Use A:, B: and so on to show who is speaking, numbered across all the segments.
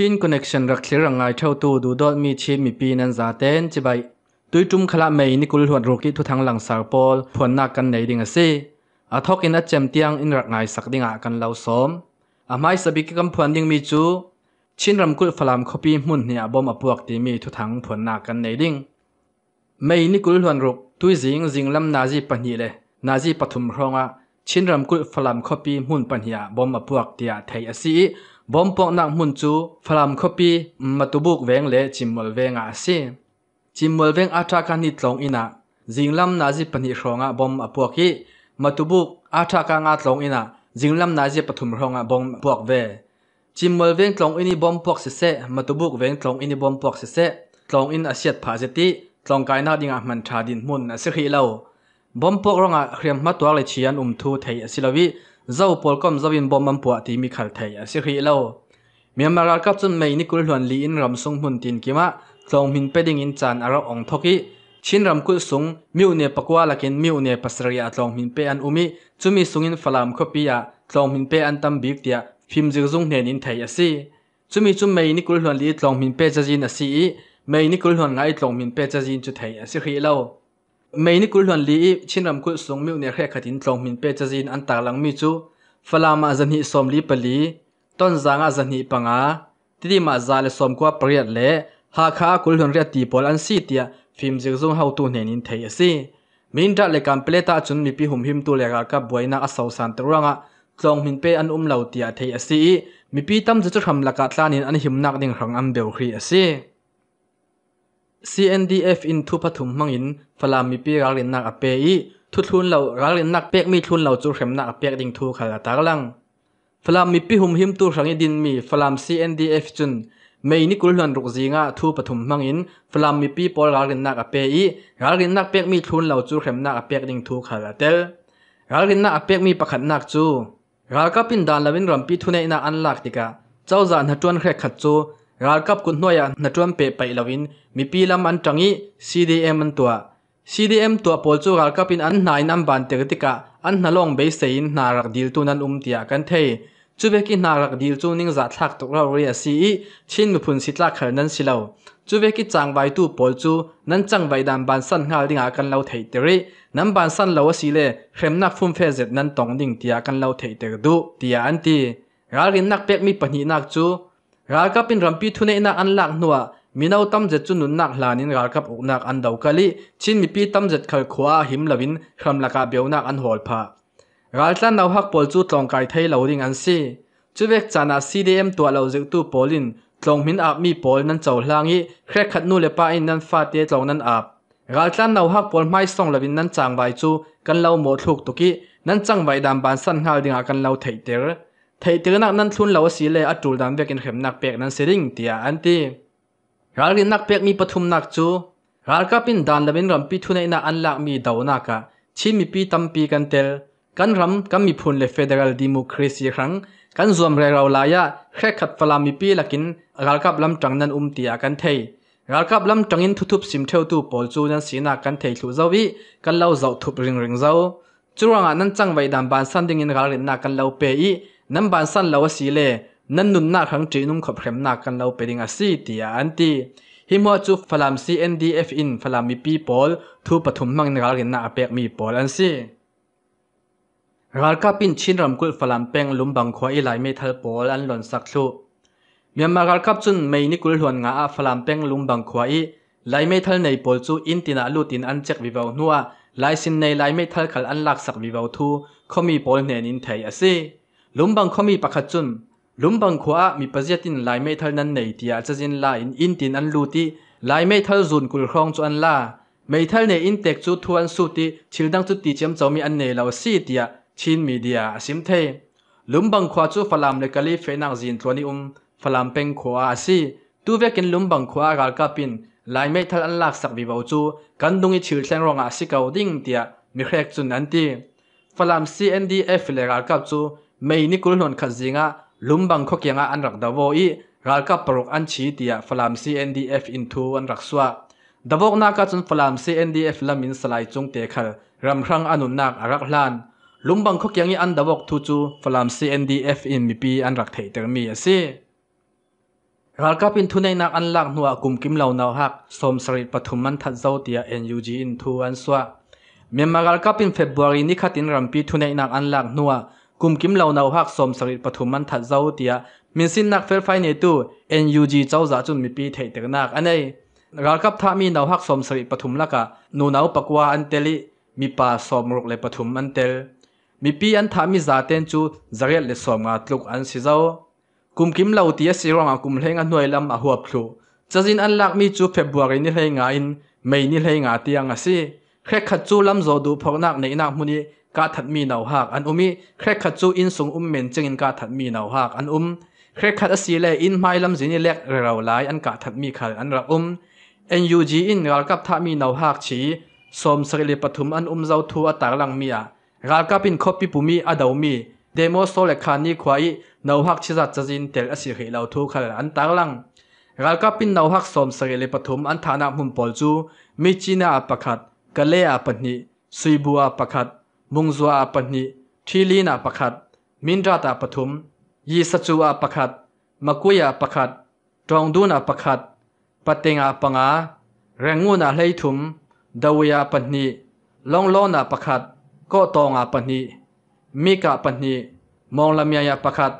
A: ชินคอนเนคชั่นรักเสียรังไงเท่าตัวดูดอดมีชีมีปีนันซาเต้นจะไปตุยจุ่มขลาเมย์นี่กุลหัวรโกิทุทางหลังสาวพอลผัลนักกันในดิ่งสิอาทอกินัดเจมเตียงอินรักไงสักดิ่งกันเล่าสมอาไม่สบิกกัผัวนดิ่งมีจูชินรำกุลฟลามคบีมุ่นเนี่ยบอมอปวกตีมีทุทางผัลนักกันในดิ่งเมย์น่กุลหัวรโกตุยจิงจิงลำนาจีปัญญีเลยนาจีปฐุมรองอ่ะชินรำกุลฟลัมคอปีมุนปัญญาบอมอาพวกเตียไทยอสีบอมปอกนักมุนจูฟลัมคอปีมาตุบุกเวงเลจิมมลเวงอาสีจิมมลเวงอาทากานนิตลงอินะจิงลำนาจิปัญญาชงะบอมอาพวกีมาตุบุกอาทาการอาตลงอินะจิงลำนาจิปฐุมองะบอมพวกเวจิมมลเวงตลงอินีบอมพวกเสเซมาตุบุกเวงตลงอินีบอมพวกเสเซตลงอินอาเซียดพาเซติตลงกายนาดิงอามันชาดินมุนอสซขีเลาบอมพวกรองอ่ะเรียมมาตัวเลยชียนอุ้มทูไทยสิลวิเจ้าปอลก้มจ้าวินบอมมันปวดที่มีขัดไทยสิรีเล่าเมีมารากับจนไม่นิกุลหลวนลีอินรำสงมุ่นตินกิมะลองมินเปดิงอินจานอารมองทกิชินรำกุลสงมิวเนปกว่าลักินมิวเนปัสริยาลองมินเปอันอุมิจุมีสงินฟลามคบิยาลองมินเปอันตัมบิกเดียพิมจิกซุงเนนินไทยสิจุมีจุไม่นิกุลหลวนลีลองมินเปจจินสิไม่นิกุลหลวนไงลองมินเปจจินจุไทยสิรีเล่า main kul hon li chinram kul song mi ne khe khatin tlong min pe chajin an ta lang mi chu falama zan hi som li pali ton zanga zan hi panga tidi ma za le som kwa priat le ha kha kul hon ria ti pol an si tia phim jig zong how tu ne nin thei ase min da le kam pleta chun mi pi hum him tu le ga ka boina asaw san turanga tlong min pe an um lau tia thei ase mi pi tam chu tham laka tlanin an him nak ding rang am beu khri ase CNDF in ทุพัทุมมังอินฟลามีปีรักเรียนนักอเปอีทุทุนเรารักเรียนนักเปียกมีทุนเราจูเข็มนักเปียกดิ่งทูขลาตากลังฟลามมีปีหุมหิมตูสังดินมีฟลาม CNDF จุนเม่อนี่กุลหลันรุกจีงะทูปฐุมมังอินฟลามมีปีปอลรักเรียนนักอเปอีรักเรียนนักเปียกมีทุนเราจูเข็มนักเปียกดิ่งทูขลาเตลรักเรียนนักเปียกมีประคันนักจูรักกับปินดานลาวินรัมปีทุนเนนาอันลักติกะเจ้าจานหัดจวนแขกขัดจูรัฐกับคุณหน่วยนัดชวนเปไปลาวินมีพีลำอันจังอี้ CDM มันตัว CDM ตัวโพลจูรัฐกับเป็นอันนายนำบันเตอร์ติกะอันนั่งลงเบสเซนนารักดีลตุนันอุ้มเตียกันเทย์จู่เวกินนารักดีลจูนิงจัดทักตุกราเรียสีชินมุพุนสิทลักขันนั้นสิเลวจู่เวกิจังไวตู่โพลจูนั้นจังไวดัำบันสั่นหาดิ่งอากันเราเทย์เตอร์นำบันสันเราสิเล่เข้มนักฟุ่มเฟือยนั้นต้องดิ่งเตียกันเราเทย์เตอร์ดูเตียอันตีรัฐกินนักเป็กมีปัญญาจูรักับเป็นรัมปีทุนในนักอันลักหนัวมีน่าตั้มจัดจุนนักลานินรักับอุกนักอันเดากะลิชินมีพีตั้มจัดขลขว้าหิมลวินคำลักาเบียวนักอันหอลพารักษาเอาหักปอลจูตรงไกเทยเหลาดิ่งอันซีจู่เวกจานาซีดีเอ็มตัวเราจิตู้ปอลินตรงมินอาบมีปอลนั้นเจ้าหลังอีแค่ขัดนู่เลป้าอินนั้นฟาดเตะตรงนั้นอาบรักษาเอาหักปอลไม่ส่งลวินนั้นจางไว้จู่กันเราหมดถูกตุกี้นั้นจังไว้ดามบานสั้นหาดิ่งอากันเราเทยเตอเทตนักนั้นทุนเหลาสีเลยอตจูดันเวกินเข็มนักเปกนั้นเสริงเตียอันตีรัลกินนักเปกมีปฐุมนักจูรัลกับปินดานละเป็นรำปีทุนในนักอันลักมีดาวนักะชิมีปีตัมปีกันเตลกันรำกันมีพูนเลเฟเดรัลดิมูครีซีครั้งกันรวมเรเราลายะแค่ขัดฟลามีปีละกินรัลกับลำจังนั้นอุ้มเตียกันเทยรัลกับลำจังอินทุทุบสิมเทวตูปอลจูนั้นสีนักกันเทยุดเจ้าวิกันเล่าเจ้าทุบริงริงเจ้าจู่่ังนั้นจังไว้ดามบานสันดิ่งอินรักินนักกันเล่าเปย์นั้นบานสั้นเราสีเล่นั่นนุนนักขังจีนุ่งขบเข้มนักกันเราไปดิงอาซีตีอันตีหิมวจุฟลามซีเอ็นดีเอฟอินฟลามมีปีบอลทูปฐุมมังนกาลินนาเปกมีบอลอันซีรักกบปินชินรำกุลฟลามเป็งลุมบังควายไลไม่ทัลบอลอันหล่นสักทูเมียมารักกับจุนไม่นิกุลหวนงาฟลามเป็งลุมบังควายไลไม่ทัลในบอลจูอินตินาลูตินอันเจ็กวิวาวนัวไลสินในไลไม่ทัลขัลอันลักสักวิวาวทูเขามีบอลเนนินไทยอซีลุมบังคมีประคจุนลุมบังขวามีประเจตินลายไม่ทัลนั้นในที่อาจจะจินลายอินตินอันลูตีลายไม่ทัลจุนกุลครองจวนลาไม่ทัลในอินเตกจุดทวนสุติชิลดังจุดตีเจียมเจ้ามีอันเนลาวสีเดียชินมีเดียสิมเทลุมบังขวาจุฟลามเลกาลีเฟนักจินตัวนิอุมฟลามเป็งขวาสีตัวเวกินลุมบังขวากาลกาปินลายไม่ทัลอันลักสักวิบาวจูกันดุงอิชิลแสงรองอาสิเกาดิ่งเดียมีแขกจุนอันทีฟลามซีเอ็นดีเอฟเลกาลกาจูม่นีกุลนนขจิงะลุมบังขกยังอันรักดาวอีรักกับปรุกอันชีตียฟลามซีเอ็นดีเอฟอินทูอันรักสวะดาวกนักจนฟลามซีเอ็นดีเอฟลามินสลายจงเตะขลรำครั้งอนุนักอารักลานลุมบังขกยังอันดาวกทูจูฟลามซีเอ็นดีเอฟอินมีปีอันรักเทเตอร์มีเอซีรักกับอินทูในนักอันลักหนัวกุมกิมเหล่านาหักสมสริปฐุมมันทัดเจ้าเตียเอ็นยูจีอินทูอันสวะเมื่อมารัลกับอินเฟบรุยนี้ขัดินรำปีทูในนักอันลักหนัวกุมกิมเหล่านาวพักสมสริปฐุมมันถัดเจ้าเตียมินสินนักเฟลไฟในตู้ NUG เจ้าจ่าจุนมีปีเทิดแตนักอันนี้รักับท่ามีนาวพักสมสริปฐุมละกะนูนาวปกวาอันเตลิมีป่าสมรุกเลยปฐุมอันเตลมีปีอันท่ามีจ่าเตนจูจเรียเลสมงาตลุกอันสิเจ้ากุมกิมเหล่าเตียสิรองกุมเฮงอันหน่วยลำอหัวพลูจะจินอันลักมีจูเฟบวารินีเฮงาอินไม่นีเฮงาเตียงอ่ะสิแค่ขัดจูลำโจดูพอนักในนักมุนีกาถัดมีเนาวหักอันอุ้มิเครขัดจูอินสงอุ้มเหม็นจึงอินกาถัดมีเนาวหักอันอุ้มเครขัดอสีเลอินไม่ลำสินี่เล็กเราหลายอันกาถัดมีขัอันระอุ้มเอ็นยูจีอินรักกับท่ามีเนาวหักฉีสมสกิลปฐุมอันอุ้มเจ้าทัวตาลังมีอะรักกับอินคบปิปุมีอดามีเดโมโซเลคานีควายเนาวหักชิจัดจัจินเตลอสีเหลราทัวขัอันตาลังรักกับอินเนาวหักสมสกิลปฐุมอันฐานะมุมปอลจูมีจีน่าประคัดกะเลียปนิสุยบัวประคัดมุงซัวอาปนิทีลีนาปะขัดมินราตาปฐุมยีสจูอาปะขัดมะกุยอาปะขัดจองดูนาปะขัดปะเตงอาปงาแรงงูนาไหลถุมดาวยาปนิลองลอนาปะขัดก็ตองอาปนิมิกาปนิมองลำยายาปะขัด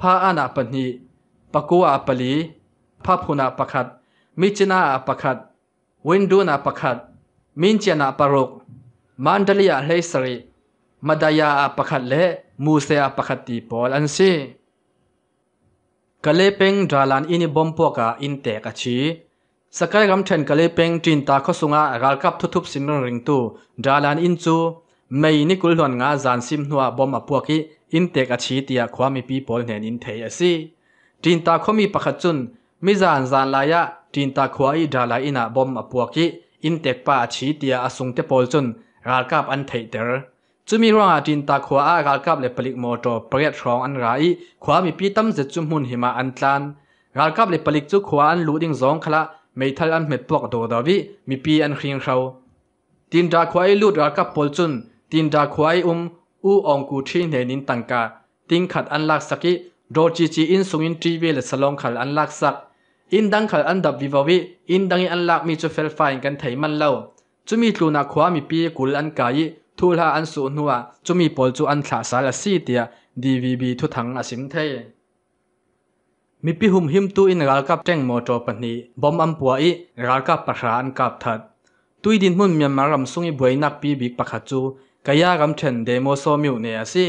A: พาอานาปนิปะกูอาปลีพาพุนาปะขัดมิจนาอาปะขัดวินดูนาปะขัดมินเจนาปะรกมันเดลียเลยสิมาดายาปะขัดเลมูเซียปะขัดตีปอลอันซีกะเลเป็งดาลันอินิบอมปวกาอินเตกชีสกายกำเทนกะเลเป็งจินตาขสุงารากับทุทุบสินริงตูดาลันอินจูไม่นิกุลหวนงาจานซิมหัวบอมอปวกีอินเตกชีเตียความมีปีปอลเนนอินเทยซีจินตาขมีปะขัดจุนมิจานจานลายะจินตาขวายดาลยอินะบอมอปวกีอินเตกปาชีเตียอสุงเตปอลจุนราลกับอันเทเดอร์จุมีร่างอาจินตาขวาอากาลกับเลปลิกโมโตเปรียดรองอันไรขวามีปีตั้มเจ็ดจุ่มหุนหิมะอันตันราลกับเลปลิกจ่ขวาอันลู่ดิ้งสองขละไม่ทันอันเม็ดปลอกโดดาวิ มีปีอันเคียงเขาตินดาควายลู่ราลกับปอลจุนตินดาควายอุ้มอู่องกูที่เนนินตังกาติงขัดอันลักสักิโดจีจีอินสุงินทีเวลสลองขัดอันลักสักอินดังขัดอันดับวิววิอินดังอันลักมีจุดเฟลไฟกันไถมันเล่าจุมีตัวนักความีปีกุลอันกายทูลหาอันสูนัวจุมีปอลจูอันขาสารสีเตียดีวีบีทุทังอสิมเทมีปีหุมหิมตัวอินรักกับเจงโมโอปนีบอมอัมปัวอีรักกับประชาอันกับทัดตุยดินมุนมีมารำสุงอีบวยนักปีบิกปะขจูกายากำเชนเดโมโซมิวเนียสิ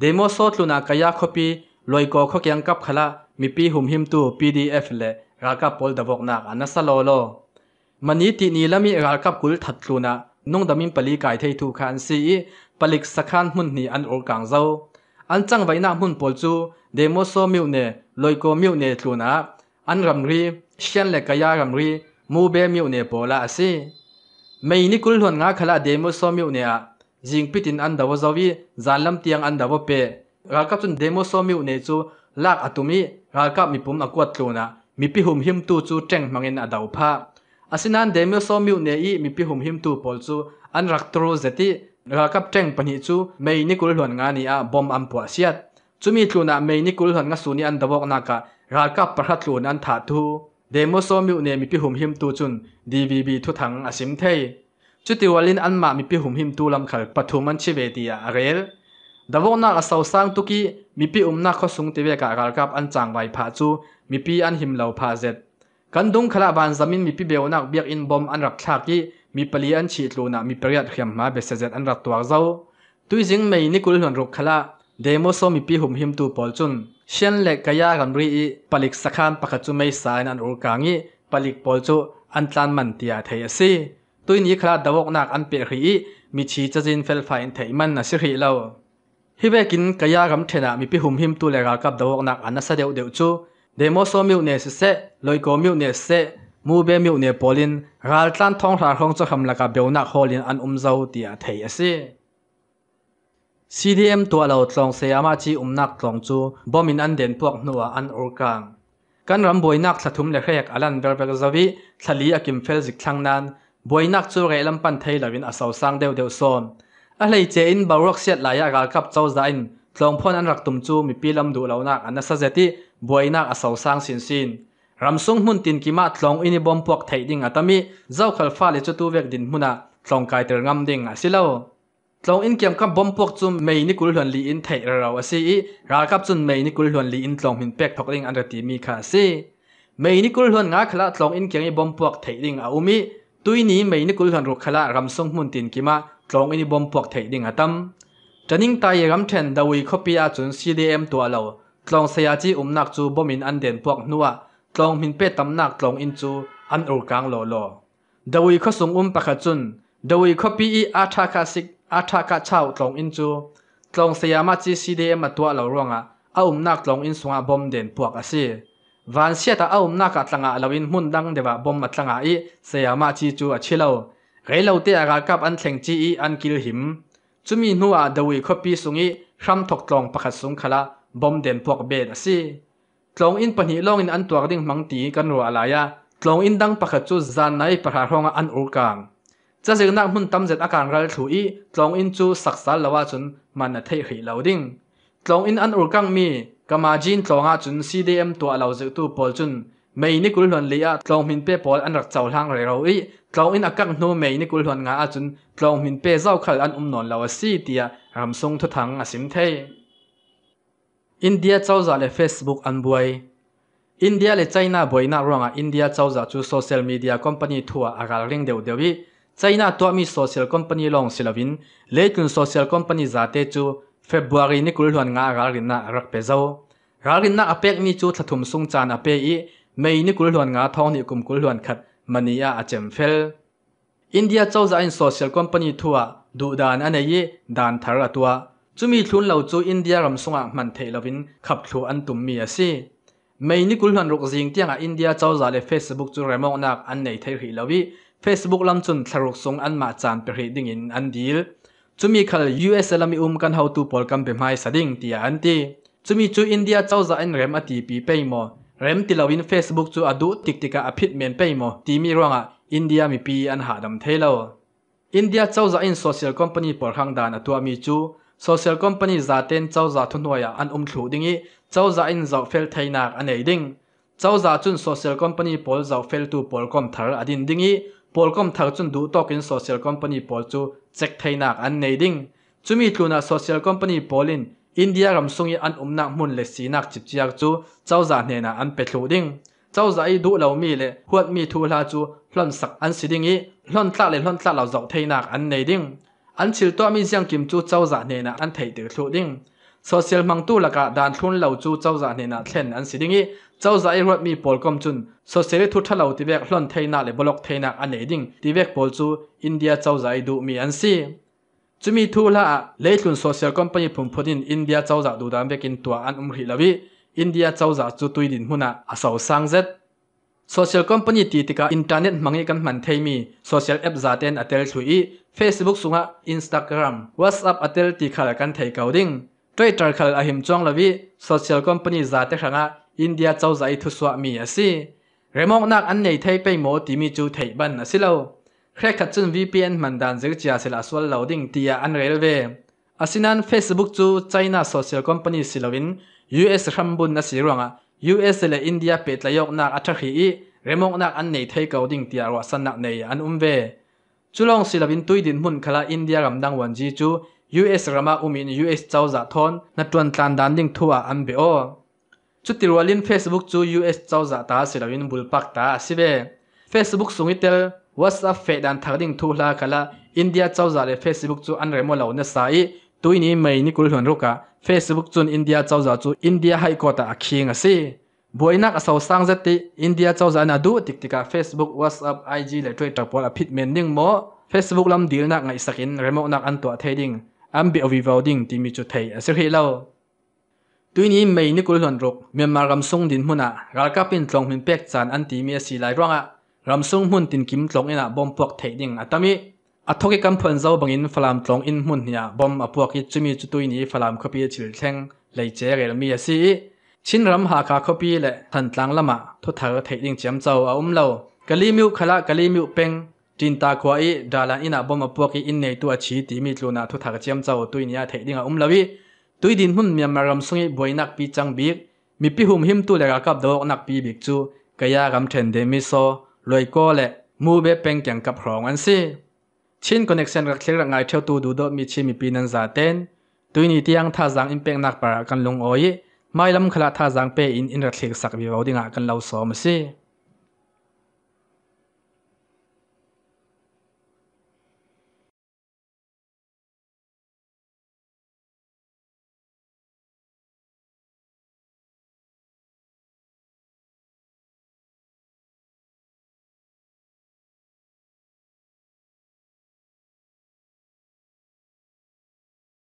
A: เดโมโซตัวนักกายาคปีลอยกอขกยังกับขลามีปีหุมหิมตัวปีดีเอฟเลรักกับปอลดบกนักอันนัสโลโล mani ti ni lami ral kap kul that tluna nong damin pali kai thei thu khan si i palik sakhan mun ni an or kang zau an chang vaina mun pol chu demo so miu ne loiko miu ne tluna an ram ri shian le kaya ram ri mu be miu ne pola asi mai ni kul hon nga khala demo so miu ne a jing pitin an dawa zawi zalam tiang an dawa pe ral kap chun demo so miu ne chu lak atumi ral kap mi pum akwa tluna mi pi hum him tu chu teng mangin adaw pha อาินันเดมิลซมิวเนียมีพิหุมหิมตูปอลซูอันรักตรูเซติรักับเจงปนิจูเม่นิคุลหลวนงานีอาบอมอัมพัวเสียดจูมีตูน่าเม่นิคุลหลวนงาสุนีอันดบกนักรักับประหัตลูนันถาทูเดมิลซมิวเนียมีพิหุมหิมตูจุนดีบีบีทุถังอาสิมเทยจุดที่วลินอันมามีพิหุมหิมตูลำขลปฐุมันชีเวตีอาเรลดบกนักสาวสังตุกีมีพิอุมนักข้อสูงตีเวกะรักับอันจางไวพาจูมีพิอันหิมเหล่าผาเซตกันดุงขลาบานซามินมีพิเบลนักเบียกอินบอมอันรักชากีมีปลีอันฉีดลูนักมีประโยชน์เขียมมาเบสเซจอันรักตัวเจ้าตุยจิงไม่นิ่กุลหนรุกขลาเดโมโซมีพิหุมหิมตูปอลจุนเช่นเล็กกายากันรีปลิกสักขันปะกจุไม่สายนันรุรกางีปลิกปอลจุอันตานมันเตียเทียสีตุยนี้ขลาดาวกนักอันเปียรีมีชีจะจินเฟลไฟน์เทยมันนะสิริเราฮิเบกินกายากนเทนักมีพิหุมหิมตูเลกากับดาวกนักอันนัสเดียวเดือดจูเดโมโซมิวเนสเซลอยโกมิวเนสเซมูเบมิวเนปอลินรัลตันทองทาคงจะคำลักเบลนักฮอลินอันอุ้มเจ้าเตียเทียสิ CDM ตัวเราจองเสียมาจีอุ้มนักตรงจูบอมินอันเด่นพวกหนัวอันอุกังกันรำบวยนักสะทุมเล็กกอลันเบลเบลซาวิทะลีอากิมเฟลจิกทังนั้นบวยนักจูเรลำปันเทยลาวินอาสาวสังเดวเดวซอนอะไรเจอินบารุกเสียดลายอากาลกับเจ้าใจทลองพ่อนั่นรักตุ่มจูมีปีลำดูเหล่านักอันนั้นเสียที่บวยนักอสาสางสินสินรำสุงมุนตินกิมาทลองอินิบอมพวกไทยดิ่งอัตมีเจ้าขลฟ้าเลจตูเวกดินมุนะทลองกายเตรงำดิงอาสิลาทลองอินเกมกับบอมพวกจุ่มไม่นิกุลหลวนลีอินไทยเราอาศิีรากับจุ่มไม่นิกุลหลวนลีอินทลองมินเป็กทอกดิงอันตรีมีข้าศีไม่นิกุลหลวนงาขลาทลองอินเกมอีบอมพวกไทยดิงอาอุมีตุยนี้ไม่นิกุลหลวนรุกขลารำสุงมุนตินกิมาทลงอินิบอมพวกไทยดิงอัตมจะนิงตายยังมเทนดาวีคปีอาจุนซีีดเอ็มตัวเราลองเสียจีอุ้มนักจูบ่มินอันเด่นพวกนัวลองมินเป็ดตำหนักลองอินจูอันอูกังโลโลดาวีขสุงอุ้มปะขจุนดาวีคปีอีอาทากาสิกอาทากาเช่าตลองอินจูลองเสียมาจีซีีดเอ็มตัวเราร่วงอ่ะเอาอุ้มนักลองอินสวงอาบอมเด่นพวกอาศีวันเสียตาอาอุ้มนักตัังอาลวินมุ่นดังเดี๋ยวบอมมาตลังอาอีเสียมาจีจูอาชิเลวไกเราเตะกากับอันเซทงจีอีอันกิลหิมจุมีนัวดวีคปีสุงีรัมทกตรองประคสุงขละบอมเดนพวกเบดสิตรองอินปนิลองอินอันตัวดิ่งมังตีกันรัวลายะตรองอินดังประคจูจานในประหาร้องอันอุกังจะเสียงนักมุ่นตั้มเจ็ดอาการรัลถุยตรองอินจูสักสารละว่าจนมันเทหิลาวดิ่งตรองอินอันอุกังมีกามาจินตรองอาจนซีดีเอ็มตัวเหลาเจตุปอลจนม่นี่กุลหลวนเลียกลองมินเป้บอลอันรักเจ้าทางเรารีกลองอินอักกันโนไม่นี่กุลหลวนงาจุนกลองมินเป้เจ้าขัดอันอุ่มนอนเลาวสีเดียรำทรงทุทางอสิมเทยอินเดียเจ้าจาเลเฟซบุ๊กอันบวยอินเดียเลยจีน่าบวยน่าร้องอินเดียเจ้าจะจู่โซเชียลมีเดียคอมพานีทัวร์อาการเร่งเดียวเดียวจีน่าตัวมีโซเชียลคอมพานีลองสิลวินเลยคุณโซเชียลคอมพานีจ่าเตจูเฟบรุรีนี่กุลหลวนงาอาการินน่ารักเป้เจ้าอาการินน่าอเป็กนี่จู่ัดทุ่มซุ่งจานอเป้ยม่นี่กุลหลวนงาทองนี่กุมกุลหลวนขัดมันนี่อาเจมเฟลอินเดียเจ้าจะอินโซเชียลคอมพานีทัวดูดานอันนี้ดานทาร์ตัวจุมีทุนเหล่าจูอินเดียรำสงะมันเทลวินขับขลัวอันตุ่มมีอาซีไม่นี่กุลหลวนรุกจิงเตียงอินเดียเจ้าจะเลฟเฟซบุ๊กจูเรมองนักอันไหนเทรีลวิเฟซบุ๊กลำจุนทารุกสงอันมาจานเปรีดิ่งอินอันดีลจุมีขล US ลามีอุ้มกันเฮาตูปอลกันเป็นไม้สดิ่งเตียอันตีจุมีจูอินเดียเจ้าจะอินเรมอตีปีเปยโม rem ti lovin facebook chu adu tiktika a phit men peimo timi ronga india mi pi an ha dam thelo india chauza in social company por khang dan atua mi chu social company za ten chauza thunoya an um thlu dingi chauza in zau fel thainak anei ding chauza chun social company pol zau fel tu pol kom thar adin dingi pol kom thar chun du token social company pol chu check thainak an nei ding chumi tluna social company polin อินเดียกับซุงยอันอุ่มนักมุ่นเลสีนักจิบจียกจูเจ้าจ่าเนน่าอันเป็ดหลูดิงเจ้าจ่าอีดูเหล่ามีเลหัวมีทูลาจูหล้นสักอันสิดิงอีหล้นตักเลยหล้นตักเหล่าจอกเทนักอันเนดิงอันเชิดตัวมีเสียงกิมจูเจ้าจ่าเนน่าอันเทิดหลูดิงโซเชียลมังตู้ละกะดันทุนเหล่าจูเจ้าจ่าเนน่าเช่นอันสิดิงอีเจ้าจ่าอีหวมีปอลกอมจุนโซเชียลทุทะเหล่าทติเวกล้นเทนักเลยบล็อกเทนักอันเนดิงี่เวกปอลจูอินเดียเจ้าจ่าอีดูมีอันสีจุมีทูละเลยทุนโซเชียลคอมพานีพุ่มพดินอินเดียเจ้าจากดูดามเบกินตัวอันอุ้มหิลวิอินเดียเจ้าจากจุดตุยดินหุนะอาศัยสังเซตโซเชียลคอมพานีตีติกาอินเทอร์เน็ตมังกันมันเทมีโซเชียลแอปจาเตนอัตเต์ชุยเฟซบุ๊กสุงะอินสตาแกรมวอทส์อัพอัตเต์ตีขาลกันเทเกาดิ้งด้วยตรคัลอาหิมจวงลวิโซเชียลคอมพานีจาเตขังะอินเดียเจ้าจากทุสวามีอาศิเรมองนักอันไหนเทไปหมดี่มีจูเทบันอาศิเลา khách khat chun vpn mandan zir chia sela sual loading tia an railway asinan facebook chú china social company silawin us rambun na siranga us là india bị pet layok na athakhi i remong nak an nei thei ko ding tia ro san nak nei an umve chulong silawin tuidin mun khala india ramdang wanji chu US rama umin US chau za thon na tuan tlan dan ding thua an be tiểu chu tirwalin facebook chu US chau Giả ta silawin bulpak ta sibe facebook sungitel WhatsApp เฟดันทักดิ่งทูลากละอินเดียเจ้าจ่าเลยเฟซบุ๊กจูอันเรมอเหล่าเนี้ยสายตุยนี้ไม่นี่กุลหนรุกะเฟซบุ๊กจูอินเดียเจ้าจ่าจูอินเดียให้กอดตาอคิงอ่ะสิบวยนักสาวสังเจติอินเดียเจ้าจ่าน่ะดูติกติกะ f เฟซบุ๊ก WhatsApp IG เลยช่วยตอบพอลอิดเมนดิ่งโม่เฟซบุ๊กลำดีลนักไงสักินเรมอนักอันตัวเทดิ่งอันเบียววิวาดิ่งที่มีจุดเทอ่สิเล่าตุยนี้ไม่นี่กุลหนรุกเมียนมาลำซุงดินมุนะกากกับเป็นตรงมินเป็กจานอันตีเมียสีหลายร่องอ่ะ ramsung hun tin kim tlong ina bom puak thei ding atami athoki kam phon zo bangin falam tlong in hun nia bom apuak i chumi chutui ni falam khopi chil theng lei che rel mi asi chin ram ha ka khopi le than tlang lama thu thar thei ding cham chau a um lo kali miu khala kali miu peng tin ta khwa i dala ina bom apuak i in nei tu a chi ti mi tluna thu thar cham chau tui nia thei ding a um lawi tui din hun mi maram sungi boinak pi chang bik mi pi hum him tu le ka kap do nak pi bik chu kaya ram then de mi so ลอยก็และมูเบเป็นแก่งกับหองอันซีชินคอนเนคเซนรักเล็กรักไงเที่ยวตูดูดมีชิมีปีนันซาเต้นตุยนี่ที่ยังท่าจังอินเป็งนักปรากันลงอ้อยไม่ลำคลาท่าจังเปอินอินรักเล็กสักวิวดิงากันเล่าซ้อมซี